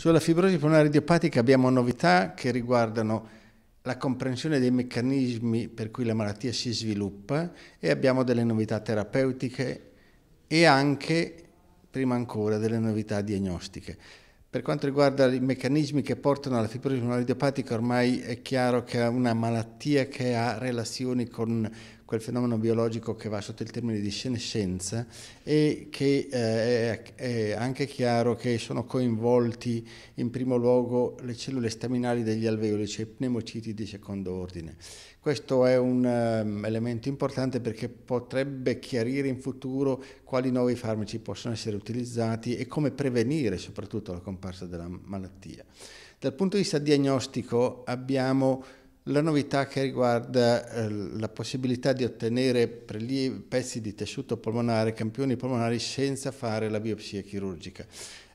Sulla fibrosi polmonare idiopatica abbiamo novità che riguardano la comprensione dei meccanismi per cui la malattia si sviluppa e abbiamo delle novità terapeutiche e anche, prima ancora, delle novità diagnostiche. Per quanto riguarda i meccanismi che portano alla fibrosi idiopatica, ormai è chiaro che è una malattia che ha relazioni con quel fenomeno biologico che va sotto il termine di senescenza e che eh, è anche chiaro che sono coinvolti in primo luogo le cellule staminali degli alveoli, cioè i pneumociti di secondo ordine. Questo è un um, elemento importante perché potrebbe chiarire in futuro quali nuovi farmaci possono essere utilizzati e come prevenire soprattutto la compartenza comparsa della malattia. Dal punto di vista diagnostico abbiamo la novità che riguarda eh, la possibilità di ottenere prelievi, pezzi di tessuto polmonare, campioni polmonari senza fare la biopsia chirurgica.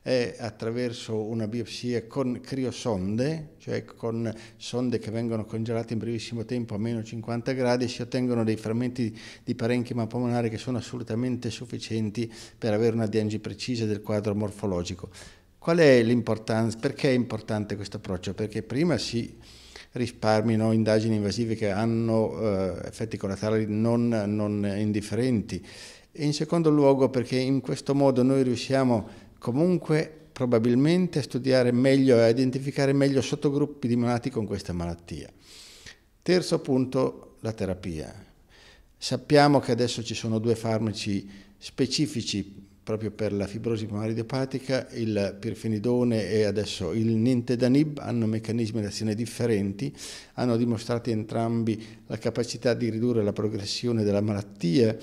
È attraverso una biopsia con criosonde, cioè con sonde che vengono congelate in brevissimo tempo a meno 50 gradi, si ottengono dei frammenti di parenchima polmonare che sono assolutamente sufficienti per avere una diagnosi precisa del quadro morfologico Qual è l'importanza? Perché è importante questo approccio? Perché prima si risparmino indagini invasive che hanno eh, effetti collaterali non, non indifferenti e in secondo luogo perché in questo modo noi riusciamo comunque probabilmente a studiare meglio e a identificare meglio sottogruppi di malati con questa malattia. Terzo punto, la terapia. Sappiamo che adesso ci sono due farmaci specifici proprio per la fibrosi polmonare idiopatica, il pirfenidone e adesso il nintedanib hanno meccanismi di azione differenti, hanno dimostrato entrambi la capacità di ridurre la progressione della malattia.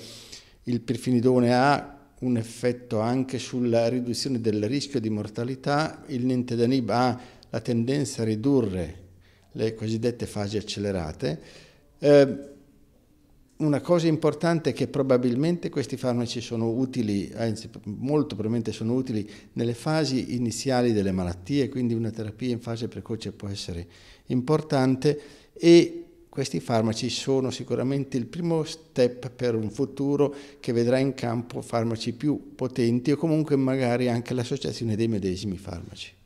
Il pirfenidone ha un effetto anche sulla riduzione del rischio di mortalità, il nintedanib ha la tendenza a ridurre le cosiddette fasi accelerate. Eh, una cosa importante è che probabilmente questi farmaci sono utili, anzi molto probabilmente sono utili nelle fasi iniziali delle malattie, quindi una terapia in fase precoce può essere importante e questi farmaci sono sicuramente il primo step per un futuro che vedrà in campo farmaci più potenti o comunque magari anche l'associazione dei medesimi farmaci.